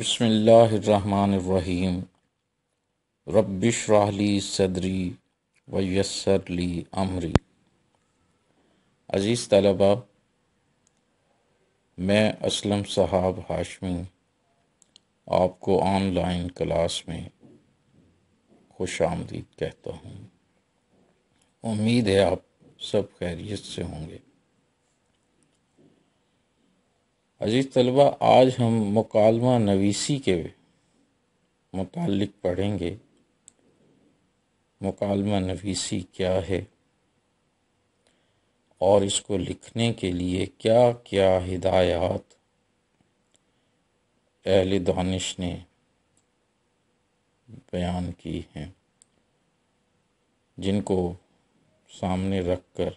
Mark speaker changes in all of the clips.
Speaker 1: बसमीम रबशराहली सदरी वयसरली अमरी अज़ीज़ तलबा मैं असलम साहब हाशमी आपको ऑनलाइन क्लास में खुश आमदीद कहता हूँ उम्मीद है आप सब खैरियत से होंगे अजीज तलबा आज हम मकालमा नवीसी के मतलब पढ़ेंगे मकालमा नवीसी क्या है और इसको लिखने के लिए क्या क्या हिदायत अहल दानिश ने बयान की हैं जिनको सामने रख कर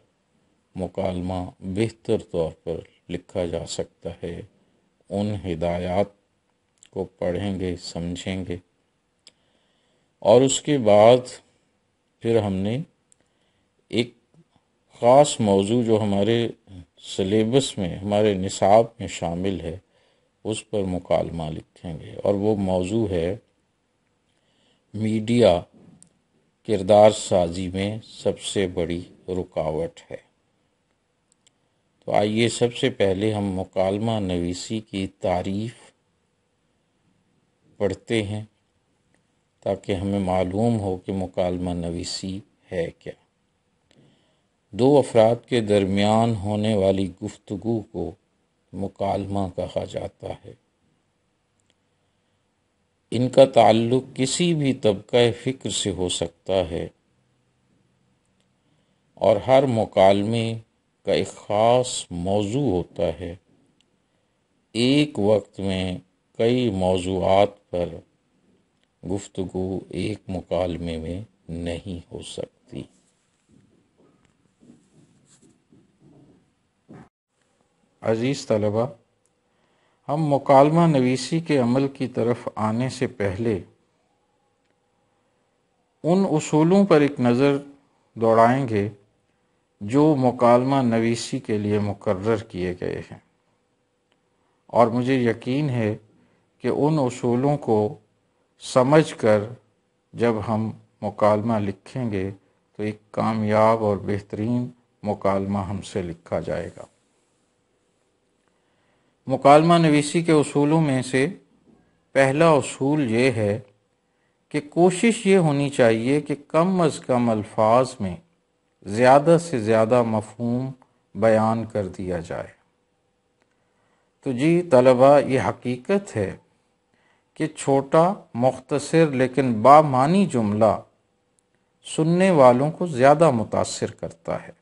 Speaker 1: मकालमा बेहतर तौर पर लिखा जा सकता है उन हिदायत को पढ़ेंगे समझेंगे और उसके बाद फिर हमने एक ख़ास मौजू जो हमारे सिलेबस में हमारे निसाब में शामिल है उस पर मुकालमा लिखेंगे और वो मौजू है मीडिया किरदार साजी में सबसे बड़ी रुकावट है तो आइए सबसे पहले हम मुकालमा नवीसी की तारीफ पढ़ते हैं ताकि हमें मालूम हो कि मुकालमा नवीसी है क्या दो अफराद के दरमियान होने वाली गुफ्तु को मुकालमा कहा जाता है इनका ताल्लुक किसी भी तबका फ़िक्र से हो सकता है और हर मुकालमे का एक ख़ास मौजू होता है एक वक्त में कई मौजूद पर गुफ्तु एक मुकालमे में नहीं हो सकती अजीज़ तलबा हम मुकालमा नवीसी के अमल की तरफ आने से पहले उन उसूलों पर एक नज़र दौड़ाएंगे जो मकालमा नवीसी के लिए मुकर किए गए हैं और मुझे यकीन है कि उन असूलों को समझ कर जब हम मकालमा लिखेंगे तो एक कामयाब और बेहतरीन मकालमा हमसे लिखा जाएगा मकालमा नवीसी के असूलों में से पहला असूल ये है कि कोशिश ये होनी चाहिए कि कम अज़ कम अल्फाज में ज़्यादा से ज़्यादा मफहूम बयान कर दिया जाए तो जी तलबा ये हकीकत है कि छोटा मुख्तसर लेकिन बामानी जुमला सुनने वालों को ज़्यादा मुतासर करता है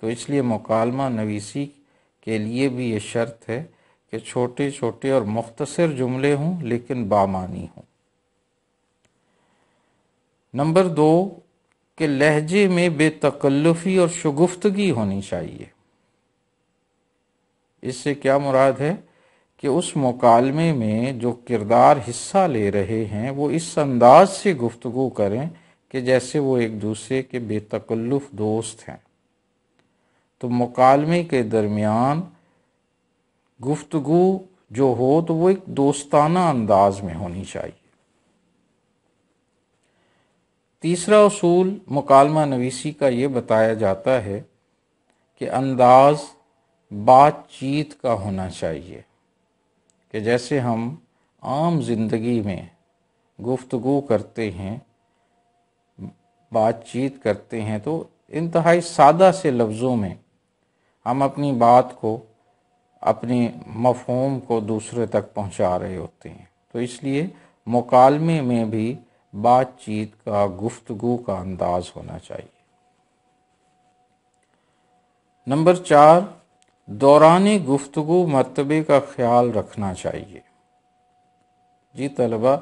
Speaker 1: तो इसलिए मकालमा नवीसी के लिए भी ये शर्त है कि छोटे छोटे और मुख्तसर जुमले हों लेकिन बामानी हों नंबर दो कि लहजे में बेतकल्लफी और शगुफ्तगी होनी चाहिए इससे क्या मुराद है कि उस मुकालमे में जो किरदार हिस्सा ले रहे हैं वो इस अंदाज से गुफ्तगु करें कि जैसे वो एक दूसरे के बेतकल्लुफ़ दोस्त हैं तो मुकालमे के दरमियान गुफ्तगु जो हो तो वो एक दोस्ताना अंदाज में होनी चाहिए तीसरा असूल मकालमा नवीसी का ये बताया जाता है कि अंदाज बातचीत का होना चाहिए कि जैसे हम आम ज़िंदगी में गुफ्तगु करते हैं बातचीत करते हैं तो इंतहाई सादा से लफ्ज़ों में हम अपनी बात को अपने मफहम को दूसरे तक पहुंचा रहे होते हैं तो इसलिए मकालमे में भी बातचीत का गुफ्तगु का अंदाज होना चाहिए नंबर चार दौरान गुफ्तु मरतबे का ख्याल रखना चाहिए जी तलबा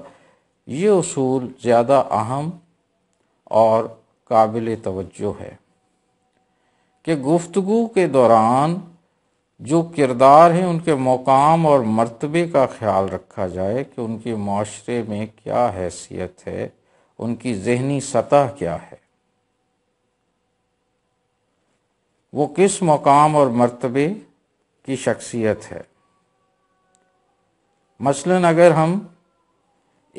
Speaker 1: ये असूल ज़्यादा अहम और काबिल तवज्जो है कि गुफ्तु के दौरान जो किरदार हैं उनके मकाम और मर्तबे का ख्याल रखा जाए कि उनके माशरे में क्या हैसियत है उनकी जहनी सतह क्या है वो किस मकाम और मर्तबे की शख्सियत है मसलन अगर हम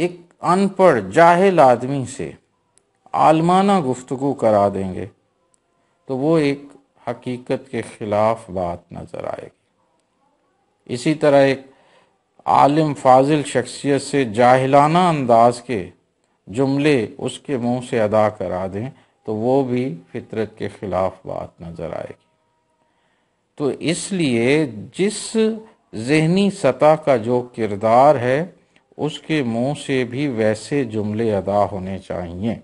Speaker 1: एक अनपढ़ जाहिल आदमी से आलमाना गुफ्तु करा देंगे तो वो एक हकीकत के ख़िलाफ़ बात नज़र आएगी इसी तरह एक आलिम फाजिल शख्सियत से जाहिलाना अंदाज के जुमले उसके मुंह से अदा करा दें तो वो भी फितरत के ख़िलाफ़ बात नज़र आएगी तो इसलिए जिस जहनी सतह का जो किरदार है उसके मुंह से भी वैसे जुमले अदा होने चाहिए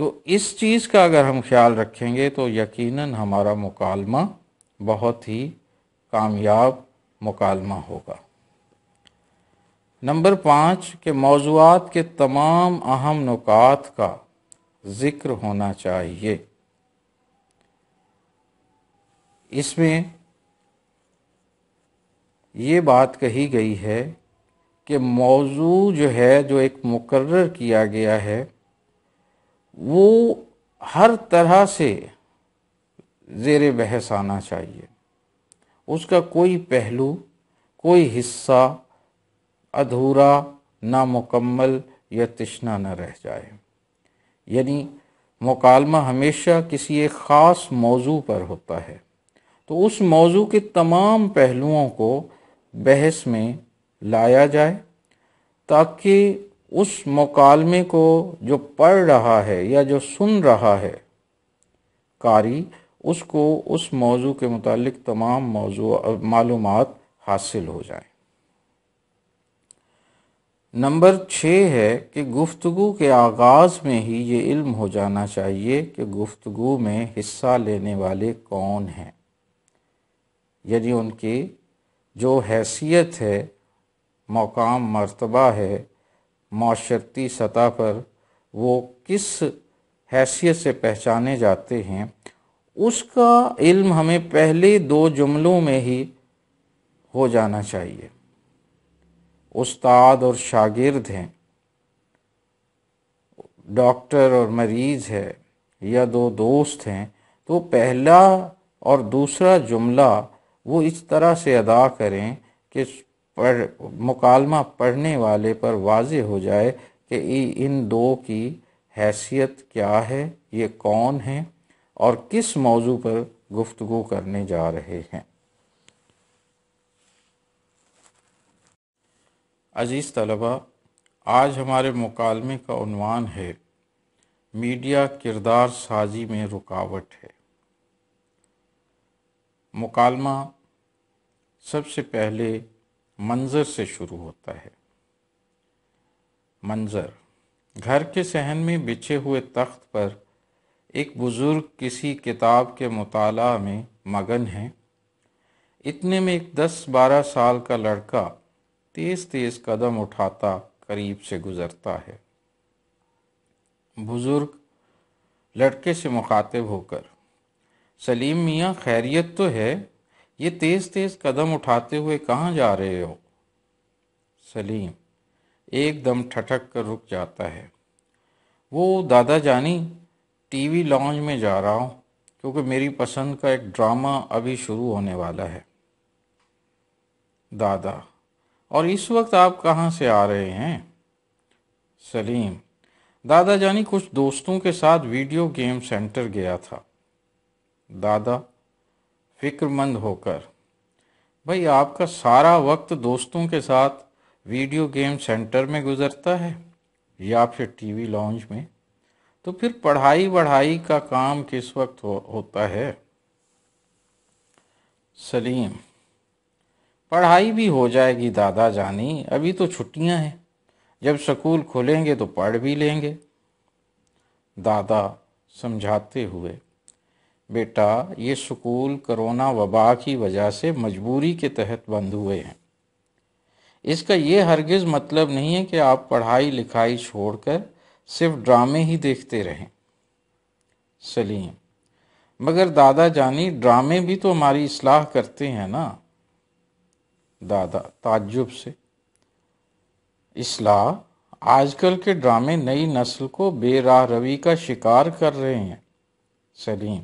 Speaker 1: तो इस चीज़ का अगर हम ख्याल रखेंगे तो यकीनन हमारा मुकालमा बहुत ही कामयाब मुकालमा होगा नंबर पाँच के मौजूद के तमाम अहम नुकात का ज़िक्र होना चाहिए इसमें ये बात कही गई है कि मौजू जो है जो एक मुकर्र किया गया है वो हर तरह से जेर बहस आना चाहिए उसका कोई पहलू कोई हिस्सा अधूरा नामुकम्मल या तश्ना न रह जाए यानी मुकालमा हमेशा किसी एक ख़ास मौजू पर होता है तो उस मौजू के तमाम पहलुओं को बहस में लाया जाए ताकि उस मकालमे को जो पढ़ रहा है या जो सुन रहा है कारी उसको उस मौजू के मतलब तमाम मौजू मालूम हासिल हो जाए नंबर छः है कि गुफ्तगु के आगाज़ में ही ये इल्म हो जाना चाहिए कि गुफ्तगु में हिस्सा लेने वाले कौन हैं यदि उनकी जो हैसियत है मकाम मर्तबा है माशरती सतह पर वो किस हैसियत से पहचाने जाते हैं उसका इल्म हमें पहले दो जुमलों में ही हो जाना चाहिए उस्ताद और शागिर्द हैं डॉक्टर और मरीज है या दो दोस्त हैं तो पहला और दूसरा जुमला वो इस तरह से अदा करें कि पढ़ मुकालमा पढ़ने वाले पर वाज हो जाए कि इन दो की हैसियत क्या है ये कौन है और किस मौजू पर गुफ्तु करने जा रहे हैं अजीज़ तलबा आज हमारे मुकालमे का उनवान है मीडिया किरदार साजी में रुकावट है मुकालमा सबसे पहले मंज़र से शुरू होता है मंज़र घर के सहन में बिछे हुए तख्त पर एक बुज़ुर्ग किसी किताब के मुताला में मगन है इतने में एक दस बारह साल का लड़का तेज़ तेज़ कदम उठाता करीब से गुज़रता है बुज़ुर्ग लड़के से मुखातिब होकर सलीम मियाँ खैरियत तो है ये तेज तेज कदम उठाते हुए कहाँ जा रहे हो सलीम एकदम ठटक कर रुक जाता है वो दादा जानी टीवी लॉन्ज में जा रहा हूँ क्योंकि मेरी पसंद का एक ड्रामा अभी शुरू होने वाला है दादा और इस वक्त आप कहाँ से आ रहे हैं सलीम दादा जानी कुछ दोस्तों के साथ वीडियो गेम सेंटर गया था दादा फिक्रमंद होकर भाई आपका सारा वक्त दोस्तों के साथ वीडियो गेम सेंटर में गुजरता है या फिर टीवी लॉन्च में तो फिर पढ़ाई वढ़ाई का काम किस वक्त हो, होता है सलीम पढ़ाई भी हो जाएगी दादा जानी अभी तो छुट्टियां हैं जब स्कूल खुलेंगे तो पढ़ भी लेंगे दादा समझाते हुए बेटा ये स्कूल कोरोना वबा की वजह से मजबूरी के तहत बंद हुए हैं इसका ये हरगिज़ मतलब नहीं है कि आप पढ़ाई लिखाई छोड़कर सिर्फ ड्रामे ही देखते रहें सलीम मगर दादा जानी ड्रामे भी तो हमारी इसलाह करते हैं ना दादा ताज्जुब से इसलाह आजकल के ड्रामे नई नस्ल को बेराह रवी का शिकार कर रहे हैं सलीम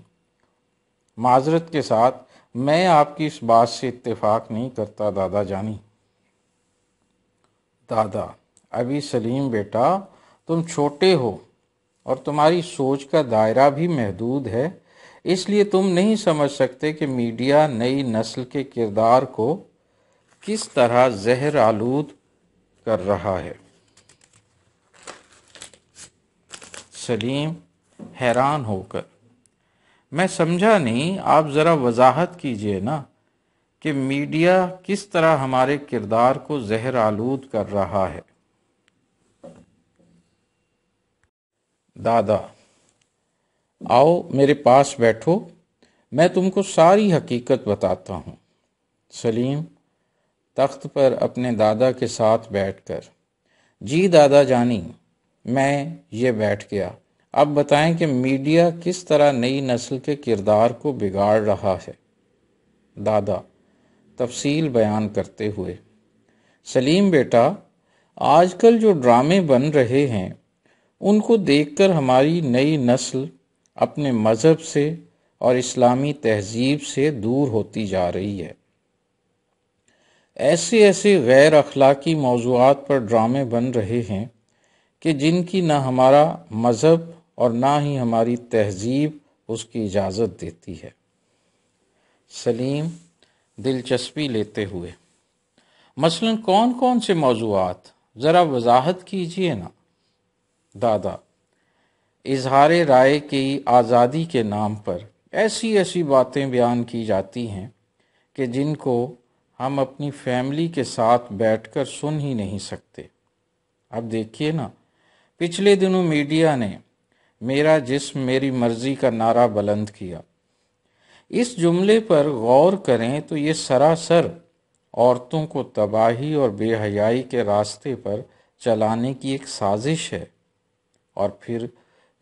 Speaker 1: माजरत के साथ मैं आपकी इस बात से इतफ़ाक़ नहीं करता दादा जानी दादा अभी सलीम बेटा तुम छोटे हो और तुम्हारी सोच का दायरा भी महदूद है इसलिए तुम नहीं समझ सकते कि मीडिया नई नस्ल के किरदार को किस तरह जहर आलूद कर रहा है सलीम हैरान होकर मैं समझा नहीं आप ज़रा वजाहत कीजिए ना कि मीडिया किस तरह हमारे किरदार को जहर आलूद कर रहा है दादा आओ मेरे पास बैठो मैं तुमको सारी हकीकत बताता हूँ सलीम तख्त पर अपने दादा के साथ बैठकर जी दादा जानी मैं ये बैठ गया अब बताएं कि मीडिया किस तरह नई नस्ल के किरदार को बिगाड़ रहा है दादा तफसील बयान करते हुए सलीम बेटा आजकल जो ड्रामे बन रहे हैं उनको देखकर हमारी नई नस्ल अपने मज़हब से और इस्लामी तहजीब से दूर होती जा रही है ऐसे ऐसे गैर अखलाकी मौजूद पर ड्रामे बन रहे हैं कि जिनकी ना हमारा मज़हब और ना ही हमारी तहजीब उसकी इजाज़त देती है सलीम दिलचस्पी लेते हुए मसलन कौन कौन से मौजूद ज़रा वजाहत कीजिए ना दादा इजहार राय की आज़ादी के नाम पर ऐसी ऐसी बातें बयान की जाती हैं कि जिनको हम अपनी फैमिली के साथ बैठकर सुन ही नहीं सकते अब देखिए ना पिछले दिनों मीडिया ने मेरा जिस्म मेरी मर्जी का नारा बुलंद किया इस जुमले पर गौर करें तो ये सरासर औरतों को तबाही और बेहयाई के रास्ते पर चलाने की एक साजिश है और फिर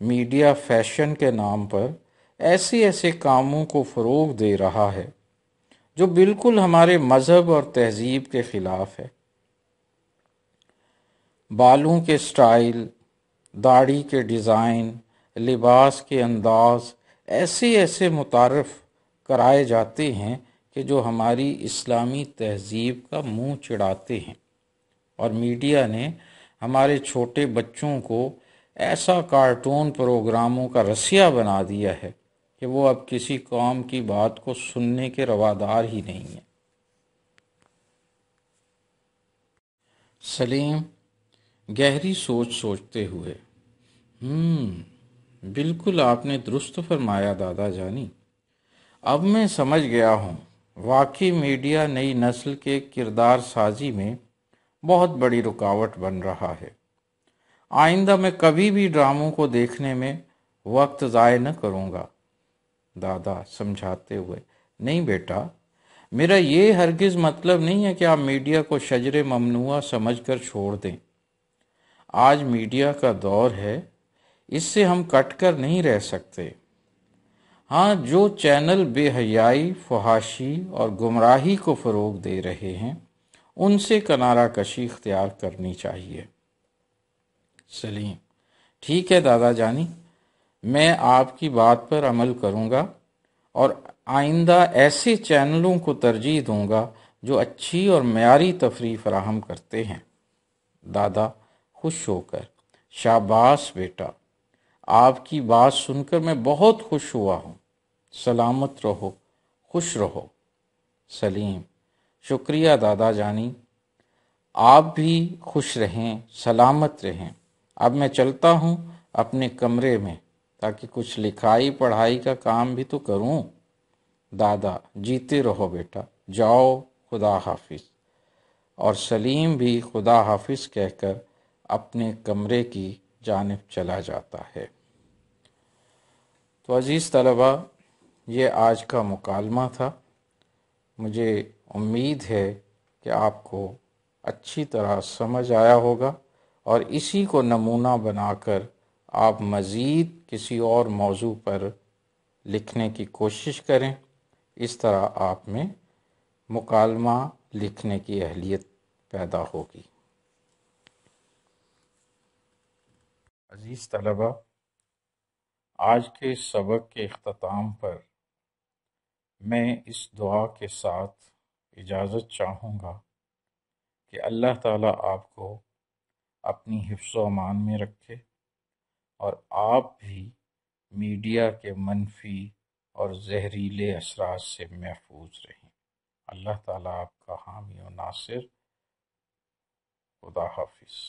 Speaker 1: मीडिया फैशन के नाम पर ऐसे ऐसे कामों को फ़रोग दे रहा है जो बिल्कुल हमारे मज़हब और तहजीब के ख़िलाफ़ है बालों के स्टाइल दाढ़ी के डिज़ाइन लिबास के अंदाज ऐसे ऐसे मुतारफ़ कराए जाते हैं कि जो हमारी इस्लामी तहजीब का मुंह चिढ़ाते हैं और मीडिया ने हमारे छोटे बच्चों को ऐसा कार्टून प्रोग्रामों का रसिया बना दिया है कि वो अब किसी कौम की बात को सुनने के रवादार ही नहीं है सलीम गहरी सोच सोचते हुए हम्म बिल्कुल आपने दुरुस्त फरमाया दादा जानी अब मैं समझ गया हूँ वाकई मीडिया नई नस्ल के किरदार साजी में बहुत बड़ी रुकावट बन रहा है आइंदा मैं कभी भी ड्रामों को देखने में वक्त ज़ाय न करूँगा दादा समझाते हुए नहीं बेटा मेरा ये हरगिज़ मतलब नहीं है कि आप मीडिया को शजर ममनुआ समझ कर छोड़ दें आज मीडिया का दौर है इससे हम कट कर नहीं रह सकते हाँ जो चैनल बेहयाई फहाशी और गुमराही को फ़रोग दे रहे हैं उनसे कनारा कशी इख्तियार करनी चाहिए सलीम ठीक है दादा जानी मैं आपकी बात पर अमल करूँगा और आइंदा ऐसे चैनलों को तरजीह दूँगा जो अच्छी और मैारी तफरी फराहम करते हैं दादा खुश होकर शाबाश बेटा आपकी बात सुनकर मैं बहुत खुश हुआ हूँ सलामत रहो खुश रहो सलीम शुक्रिया दादा जानी आप भी खुश रहें सलामत रहें अब मैं चलता हूँ अपने कमरे में ताकि कुछ लिखाई पढ़ाई का काम भी तो करूँ दादा जीते रहो बेटा जाओ खुदा हाफिज और सलीम भी खुदा हाफिज कहकर अपने कमरे की जानब चला जाता है तो अज़ीज़ तलबा ये आज का मुकालमा था मुझे उम्मीद है कि आपको अच्छी तरह समझ आया होगा और इसी को नमूना बनाकर आप मज़ीद किसी और मौजू पर लिखने की कोशिश करें इस तरह आप में मुकालमा लिखने की अहलियत पैदा होगी अजीज़ तलबा आज के सबक के अख्ताम पर मैं इस दुआ के साथ इजाज़त चाहूँगा कि अल्लाह ताला आपको अपनी हिफ्स अमान में रखे और आप भी मीडिया के मनफी और जहरीले असराज से महफूज रहें अल्लाह ताला आपका हामी और नासिर खुदा हाफिज़